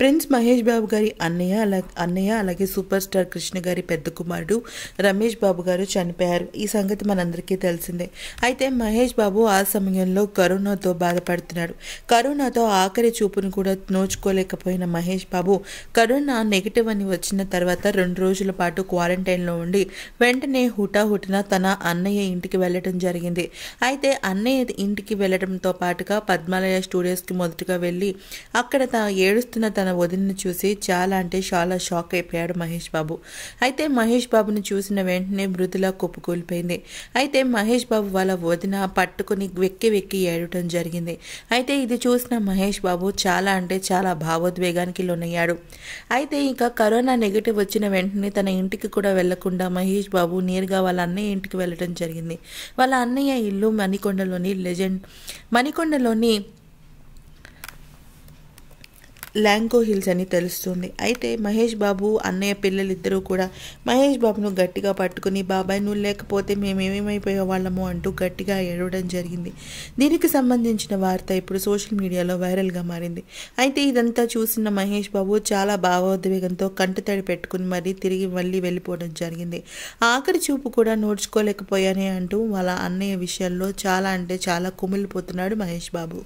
prince Mahesh బాబు గారి అన్నయ్య అలా అన్నయ్య అలాగే సూపర్ స్టార్ కృష్ణ గారి పెద్ద కుమారుడు రమేష్ బాబు గారు చనిపోయారు ఈ సంగతి మనందరికీ తెలిసిందే అయితే మహేష్ బాబు ఆ సమయంలో కరోనాతో బాధపడుతున్నాడు కరోనాతో ఆఖరి చూపును కూడా నోచుకోలేకపోయిన మహేష్ బాబు కరోనా నెగిటివ్ అని వచ్చిన తర్వాత రెండు రోజుల పాటు క్వారంటైన్లో ఉండి వెంటనే హుటాహుటిన తన అన్నయ్య ఇంటికి వెళ్ళడం జరిగింది అయితే అన్నయ్య ఇంటికి వెళ్ళడంతో పాటుగా పద్మాలయ స్టూడియోస్కి మొదటగా వెళ్ళి అక్కడ ఏడుస్తున్న తన తన వదిలిని చూసి చాలా అంటే చాలా షాక్ అయిపోయాడు మహేష్ బాబు అయితే మహేష్ బాబుని చూసిన వెంటనే మృదుల కుప్పకూలిపోయింది అయితే మహేష్ బాబు వాళ్ళ వదిన పట్టుకుని వెక్కి వెక్కి ఏడటం జరిగింది అయితే ఇది చూసిన మహేష్ బాబు చాలా అంటే చాలా భావోద్వేగానికి లోనయ్యాడు అయితే ఇంకా కరోనా నెగిటివ్ వచ్చిన వెంటనే తన ఇంటికి కూడా వెళ్లకుండా మహేష్ బాబు నేరుగా వాళ్ళ అన్నయ్య ఇంటికి వెళ్ళడం జరిగింది వాళ్ళ అన్నయ్య ఇల్లు మణికొండలోని లెజెండ్ మణికొండలోని ల్యాంకో హిల్స్ అని తెలుస్తుంది అయితే మహేష్ బాబు అన్నయ్య పిల్లలిద్దరూ కూడా మహేష్ బాబును గట్టిగా పట్టుకుని బాబాయ్ నువ్వు లేకపోతే మేము ఏమేమైపోయే వాళ్ళము అంటూ గట్టిగా ఏడవడం జరిగింది దీనికి సంబంధించిన వార్త ఇప్పుడు సోషల్ మీడియాలో వైరల్గా మారింది అయితే ఇదంతా చూసిన మహేష్ బాబు చాలా భావోద్వేగంతో కంటతడి పెట్టుకుని మరీ తిరిగి మళ్ళీ వెళ్ళిపోవడం జరిగింది ఆఖరి చూపు కూడా నోడ్చుకోలేకపోయానే అంటూ వాళ్ళ అన్నయ్య విషయంలో చాలా అంటే చాలా కుమిలిపోతున్నాడు మహేష్ బాబు